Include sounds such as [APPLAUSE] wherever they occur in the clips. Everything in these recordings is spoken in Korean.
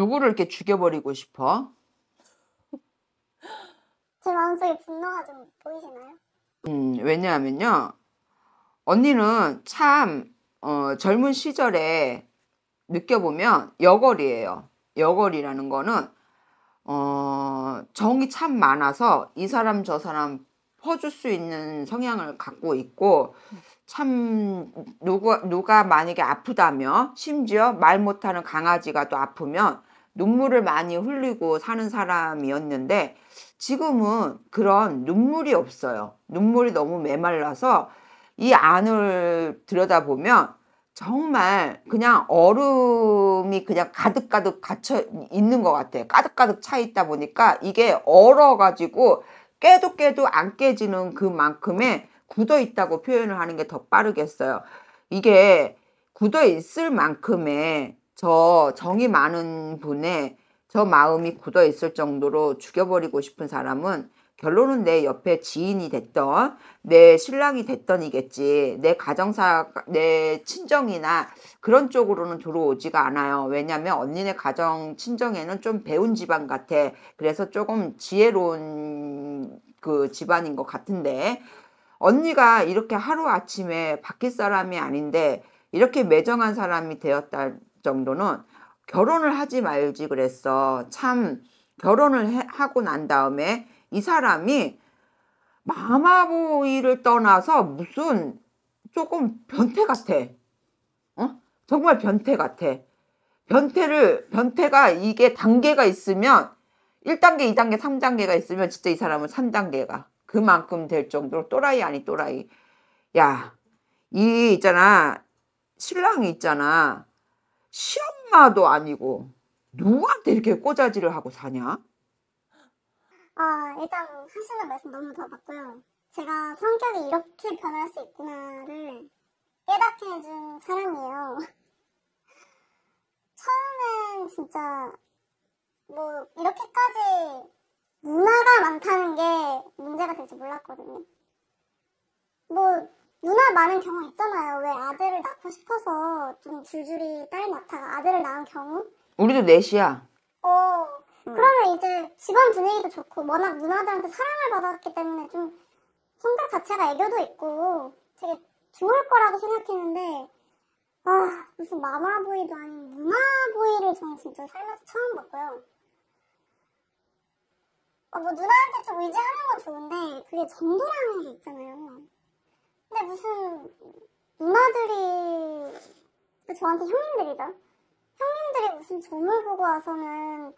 누구를 이렇게 죽여버리고 싶어? 제 마음속에 분노가 좀 보이시나요? 음, 왜냐하면요. 언니는 참 어, 젊은 시절에 느껴보면 여걸이에요. 여걸이라는 거는 어, 정이 참 많아서 이 사람 저 사람 퍼줄 수 있는 성향을 갖고 있고 참 누가 누가 만약에 아프다며 심지어 말 못하는 강아지가 또 아프면 눈물을 많이 흘리고 사는 사람이었는데 지금은 그런 눈물이 없어요. 눈물이 너무 메말라서 이 안을 들여다보면 정말 그냥 얼음이 그냥 가득가득 갇혀 있는 것 같아요. 가득가득 차 있다 보니까 이게 얼어가지고 깨도 깨도 안 깨지는 그만큼의 굳어 있다고 표현을 하는 게 더 빠르겠어요. 이게 굳어 있을 만큼의 저 정이 많은 분의 저 마음이 굳어 있을 정도로 죽여버리고 싶은 사람은 결론은 내 옆에 지인이 됐던 내 신랑이 됐던이겠지 내 가정사 내 친정이나 그런 쪽으로는 들어오지가 않아요 왜냐면 언니네 가정 친정에는 좀 배운 집안 같아 그래서 조금 지혜로운 그 집안인 것 같은데 언니가 이렇게 하루아침에 바뀔 사람이 아닌데 이렇게 매정한 사람이 되었다 정도는 결혼을 하지 말지 그랬어. 참 결혼을 해, 하고 난 다음에 이 사람이 마마보이를 떠나서 무슨 조금 변태 같아. 어? 정말 변태 같아. 변태를 변태가 이게 단계가 있으면 1단계, 2단계, 3단계가 있으면 진짜 이 사람은 3단계가 그만큼 될 정도로 또라이 아니 또라이. 야, 이 있잖아. 신랑이 있잖아. 시엄마도 아니고 누구한테 이렇게 꼬자질을 하고 사냐? 아 일단 하시는 말씀 너무 더 맞고요. 제가 성격이 이렇게 변할 수 있구나를 깨닫게 해준 사람이에요. [LAUGHS] 처음엔 진짜 뭐 이렇게까지 누나가 많다는 게 문제가 될지 몰랐거든요. 뭐 누나 많은 경우 있잖아요. 왜 아들을 낳고 싶어서 좀 줄줄이 딸 낳다가 아들을 낳은 경우? 우리도 넷이야. 어. 음. 그러면 이제 집안 분위기도 좋고 워낙 누나들한테 사랑을 받았기 때문에 좀 성격 자체가 애교도 있고 되게 좋을 거라고 생각했는데 아 무슨 마마보이도 아닌 누나보이를 저는 진짜 살면서 처음 봤고요. 어, 뭐 누나한테 좀 의지하는 건 좋은데 그게 정도라는 게 있잖아요. 근데 무슨 누나들이 그 저한테 형님들이죠. 형님들이 무슨 점을 보고 와서는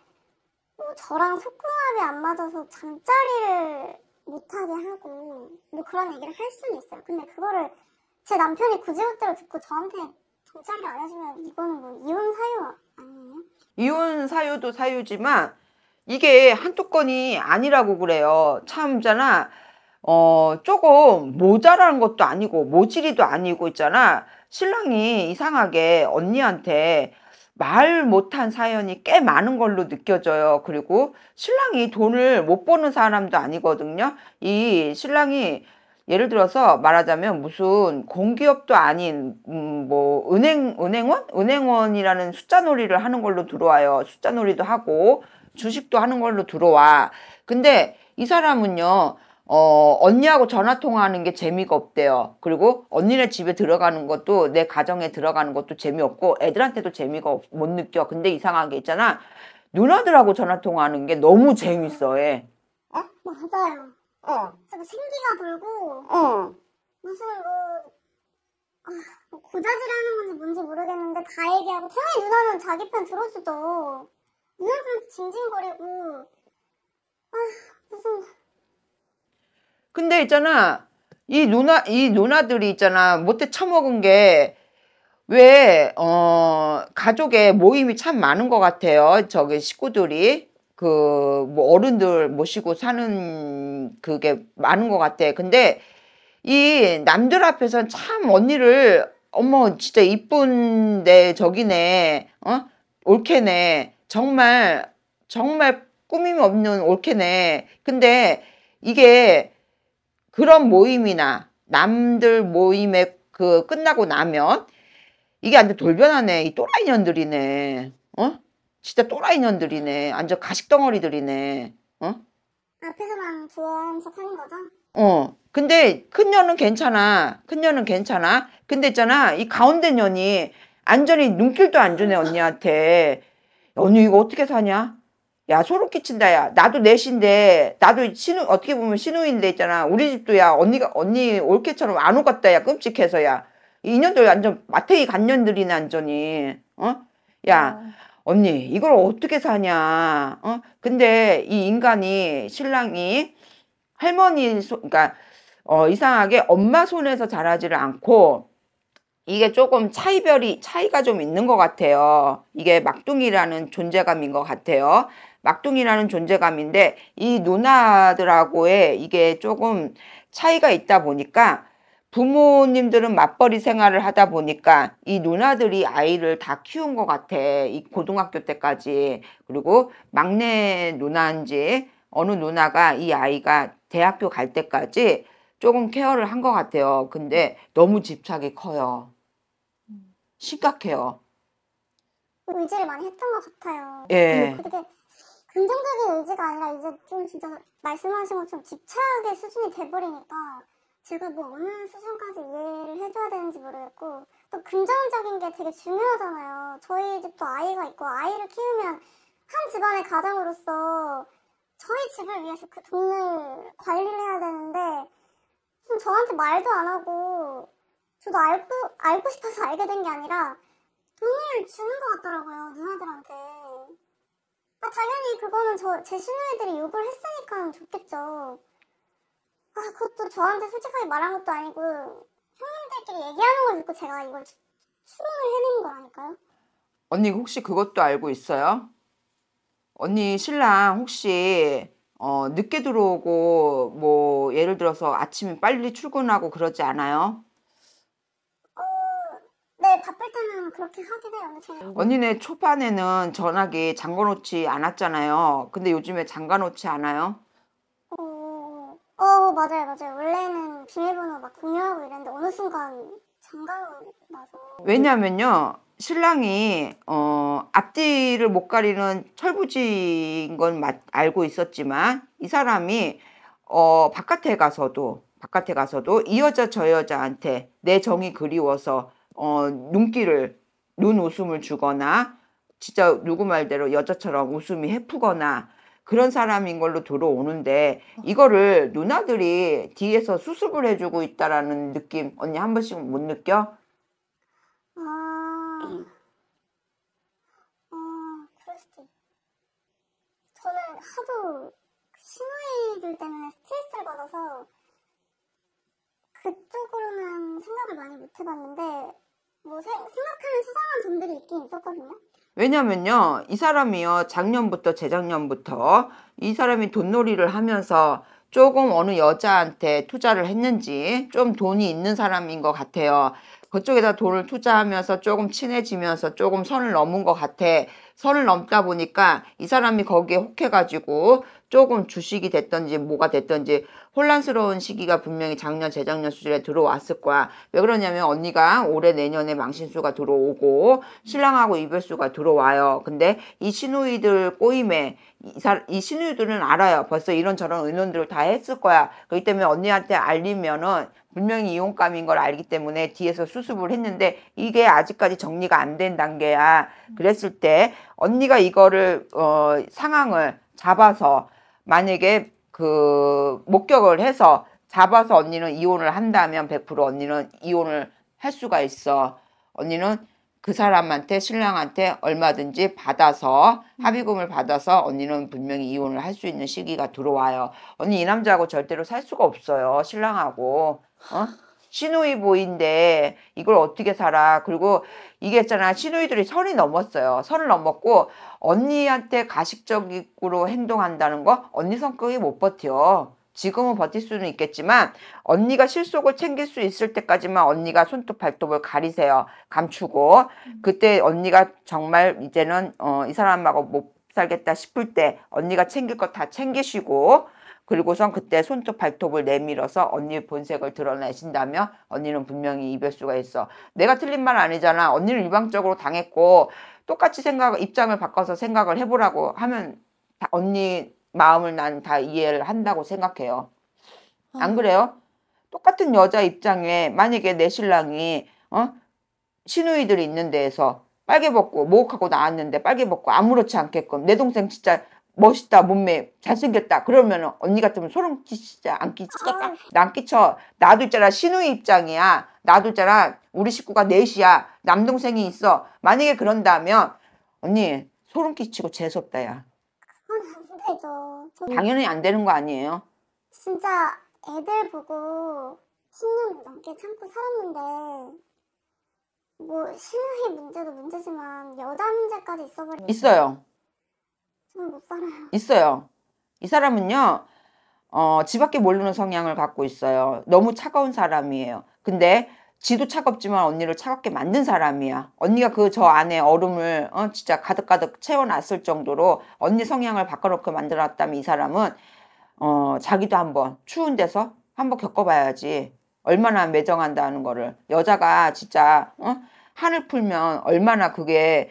뭐 저랑 속궁합이 안 맞아서 잠자리를 못하게 하고 뭐 그런 얘기를 할 수는 있어요. 근데 그거를 제 남편이 구제웃대로 듣고 저한테 잠자리 안 해주면 이거는 뭐 이혼 사유 아니에요? 이혼 사유도 사유지만 이게 한두 건이 아니라고 그래요. 참잖아. 어, 조금 모자란 것도 아니고 모질이도 아니고 있잖아. 신랑이 이상하게 언니한테 말 못한 사연이 꽤 많은 걸로 느껴져요. 그리고 신랑이 돈을 못 버는 사람도 아니거든요. 이 신랑이 예를 들어서 말하자면 무슨 공기업도 아닌 음, 뭐 은행 은행원 은행원이라는 숫자놀이를 하는 걸로 들어와요. 숫자놀이도 하고 주식도 하는 걸로 들어와. 근데 이 사람은요. 어, 언니하고 전화 통화하는 게 재미가 없대요. 그리고 언니네 집에 들어가는 것도 내 가정에 들어가는 것도 재미없고 애들한테도 재미가 없, 못 느껴. 근데 이상한 게 있잖아. 누나들하고 전화 통화하는 게 너무 재밌어. 해. 어? 맞아요. 어. 진짜 생기가 돌고. 어. 무슨 뭐 아, 뭐 고자질하는 건지 뭔지 모르겠는데 다 얘기하고 당연히 누나는 자기 편 들어주죠. 누나들한테 징징거리고. 아 무슨. 근데 있잖아 이 누나 이 누나들이 있잖아 못해 처먹은 게 왜어 가족의 모임이 참 많은 것 같아요 저기 식구들이 그뭐 어른들 모시고 사는 그게 많은 것 같아 근데 이 남들 앞에선 참 언니를 어머 진짜 이쁜데 저기네 어 올케네 정말 정말 꾸밈 없는 올케네 근데 이게 그런 모임이나 남들 모임에 그 끝나고 나면 이게 완전 돌변하네. 이 또라이 년들이네. 어? 진짜 또라이 년들이네. 완전 가식 덩어리들이네. 어? 앞에서만 좋아한 척 하는 거죠? 어. 근데 큰 년은 괜찮아. 큰 년은 괜찮아. 근데 있잖아. 이 가운데 년이 안전히 눈길도 안 주네 언니한테. 언니 이거 어떻게 사냐? 야 소름 끼친다 야 나도 넷인데 나도 신우 어떻게 보면 신우인데 있잖아 우리 집도 야 언니가 언니 올케처럼 안 오갔다 야 끔찍해서 야 인연들 완전 마태기 간년들이네 완전히 어야 어. 언니 이걸 어떻게 사냐 어 근데 이 인간이 신랑이 할머니 소그니까어 이상하게 엄마 손에서 자라지를 않고 이게 조금 차이별이 차이가 좀 있는 것 같아요. 이게 막둥이라는 존재감인 것 같아요. 막둥이라는 존재감인데 이 누나들하고의 이게 조금 차이가 있다 보니까 부모님들은 맞벌이 생활을 하다 보니까 이 누나들이 아이를 다 키운 것 같아. 이 고등학교 때까지. 그리고 막내 누나인지 어느 누나가 이 아이가 대학교 갈 때까지 조금 케어를 한 것 같아요. 근데 너무 집착이 커요. 심각해요. 의지를 많이 했던 것 같아요. 예. 그게 긍정적인 의지가 아니라 이제 좀 진짜 말씀하신 것처럼 집착의 수준이 돼버리니까 제가 뭐 어느 수준까지 이해를 해줘야 되는지 모르겠고 또 긍정적인 게 되게 중요하잖아요. 저희 집도 아이가 있고 아이를 키우면 한 집안의 가장으로서 저희 집을 위해서 그 돈을 관리를 해야 되는데 저한테 말도 안 하고 저도 알고, 알고 싶어서 알게 된 게 아니라 돈을 주는 것 같더라고요 누나들한테 아, 당연히 그거는 저, 제 신우애들이 욕을 했으니까 좋겠죠 아 그것도 저한테 솔직하게 말한 것도 아니고 형님들끼리 얘기하는 걸 듣고 제가 이걸 추론을 해낸 거라니까요 언니 혹시 그것도 알고 있어요? 언니 신랑 혹시 어, 늦게 들어오고 뭐 예를 들어서 아침에 빨리 출근하고 그러지 않아요? 어, 네, 바쁠 때는 그렇게 하긴 해요. 제가. 언니네 초반에는 전화기 잠가놓지 않았잖아요. 근데 요즘에 잠가놓지 않아요? 어, 어 맞아요, 맞아요. 원래는 비밀번호 막 공유하고 이랬는데 어느 순간 잠가놓고 나서. 왜냐면요, 신랑이 어, 앞뒤를 못 가리는 철부지인 건 맞, 알고 있었지만 이 사람이 어, 바깥에 가서도 바깥에 가서도 이 여자 저 여자한테 내 정이 그리워서 어, 눈길을 눈 웃음을 주거나 진짜 누구 말대로 여자처럼 웃음이 헤프거나 그런 사람인 걸로 들어오는데 이거를 누나들이 뒤에서 수습을 해주고 있다라는 느낌 언니 한 번씩 못 느껴? 어, 그럴 수도 있 저는 하도 신호일들 때문에 스트레스를 받아서 그쪽으로는 생각을 많이 못 해봤는데 뭐 세, 생각하는 수상한 점들이 있긴 있었거든요. 왜냐면요, 이 사람이요, 작년부터 재작년부터 이 사람이 돈놀이를 하면서 조금 어느 여자한테 투자를 했는지 좀 돈이 있는 사람인 것 같아요. 그쪽에다 돈을 투자하면서 조금 친해지면서 조금 선을 넘은 것 같아. 선을 넘다 보니까 이 사람이 거기에 혹해가지고 조금 주식이 됐던지 뭐가 됐던지 혼란스러운 시기가 분명히 작년 재작년 수준에 들어왔을 거야 왜 그러냐면 언니가 올해 내년에 망신수가 들어오고 신랑하고 이별수가 들어와요 근데 이 신우이들 꼬임에 이, 이 신우이들은 알아요 벌써 이런저런 의논들을 다 했을 거야 그렇기 때문에 언니한테 알리면은 분명히 이용감인걸 알기 때문에 뒤에서 수습을 했는데 이게 아직까지 정리가 안 된 단계야 그랬을 때 언니가 이거를 어 상황을 잡아서 만약에 그 목격을 해서 잡아서 언니는 이혼을 한다면 100% 언니는 이혼을 할 수가 있어. 언니는 그 사람한테 신랑한테 얼마든지 받아서 합의금을 받아서 언니는 분명히 이혼을 할 수 있는 시기가 들어와요. 언니 이 남자하고 절대로 살 수가 없어요. 신랑하고. 어? 시누이 보인데 이걸 어떻게 살아? 그리고 이게 있잖아. 시누이들이 선이 넘었어요. 선을 넘었고 언니한테 가식적으로 행동한다는 거 언니 성격이 못 버텨. 지금은 버틸 수는 있겠지만 언니가 실속을 챙길 수 있을 때까지만 언니가 손톱 발톱을 가리세요. 감추고 음. 그때 언니가 정말 이제는 어, 이 사람하고 못 살겠다 싶을 때 언니가 챙길 것 다 챙기시고 그리고선 그때 손톱 발톱을 내밀어서 언니 본색을 드러내신다며 언니는 분명히 이별수가 있어. 내가 틀린 말 아니잖아. 언니는 일방적으로 당했고 똑같이 생각 입장을 바꿔서 생각을 해보라고 하면 다 언니 마음을 난 다 이해를 한다고 생각해요. 안 아. 그래요? 똑같은 여자 입장에 만약에 내 신랑이 어? 시누이들이 있는 데에서 빨개 벗고 목욕하고 나왔는데 빨개 벗고 아무렇지 않게끔 내 동생 진짜 멋있다 몸매 잘생겼다 그러면 언니 같으면 소름 끼치지 안 끼치겠다 아. 난 끼쳐 나도 있잖아 신우의 입장이야 나도 있잖아 우리 식구가 넷이야 남동생이 있어 만약에 그런다면 언니 소름 끼치고 재수없다 야 당연히 안 되는 거 아니에요 진짜 애들 보고 10년 넘게 참고 살았는데 뭐 신우의 문제도 문제지만 여자 문제까지 있어버리 있어요 못 살아요. 있어요. 이 사람은요. 어, 지밖에 모르는 성향을 갖고 있어요. 너무 차가운 사람이에요. 근데 지도 차갑지만 언니를 차갑게 만든 사람이야. 언니가 그 저 안에 얼음을 어, 진짜 가득가득 채워놨을 정도로 언니 성향을 바꿔놓고 만들었다면이 사람은 어, 자기도 한번 추운 데서 한번 겪어봐야지 얼마나 매정한다는 거를 여자가 진짜 어? 한을 풀면 얼마나 그게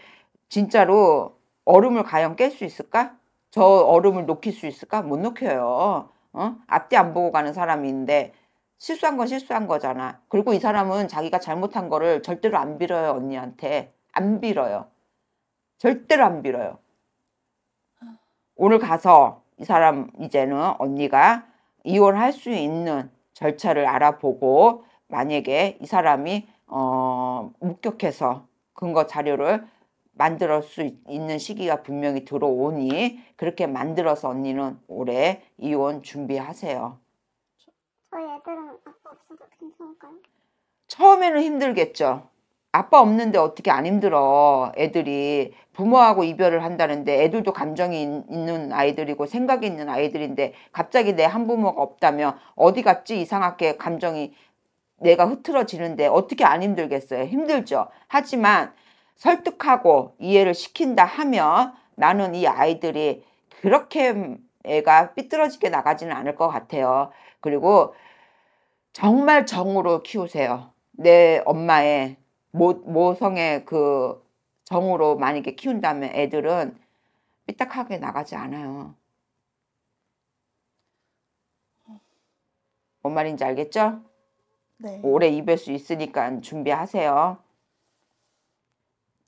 진짜로 얼음을 과연 깰 수 있을까? 저 얼음을 녹힐 수 있을까? 못 녹혀요. 어? 앞뒤 안 보고 가는 사람인데 실수한 건 실수한 거잖아. 그리고 이 사람은 자기가 잘못한 거를 절대로 안 빌어요, 언니한테. 안 빌어요. 절대로 안 빌어요. 오늘 가서 이 사람 이제는 언니가 이혼할 수 있는 절차를 알아보고 만약에 이 사람이 어, 목격해서 근거 자료를 만들어 수 있는 시기가 분명히 들어오니 그렇게 만들어서 언니는 올해 이혼 준비하세요. 저희 애들은 아빠 없어도 괜찮을까요? 처음에는 힘들겠죠. 아빠 없는데 어떻게 안 힘들어. 애들이 부모하고 이별을 한다는데 애들도 감정이 있는 아이들이고 생각이 있는 아이들인데 갑자기 내 한부모가 없다면 어디 갔지 이상하게 감정이 내가 흐트러지는데 어떻게 안 힘들겠어요. 힘들죠. 하지만 설득하고 이해를 시킨다 하면 나는 이 아이들이 그렇게 애가 삐뚤어지게 나가지는 않을 것 같아요. 그리고 정말 정으로 키우세요. 내 엄마의 모, 모성의 그 정으로 만약에 키운다면 애들은 삐딱하게 나가지 않아요. 뭔 말인지 알겠죠? 네. 오래 입을 수 있으니까 준비하세요.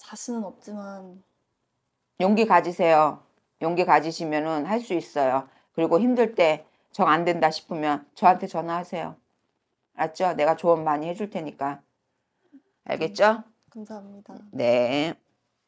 자신은 없지만 용기 가지세요. 용기 가지시면은 할 수 있어요. 그리고 힘들 때 정 안 된다 싶으면 저한테 전화하세요. 알았죠? 내가 조언 많이 해줄 테니까. 알겠죠? 음, 감사합니다. 네.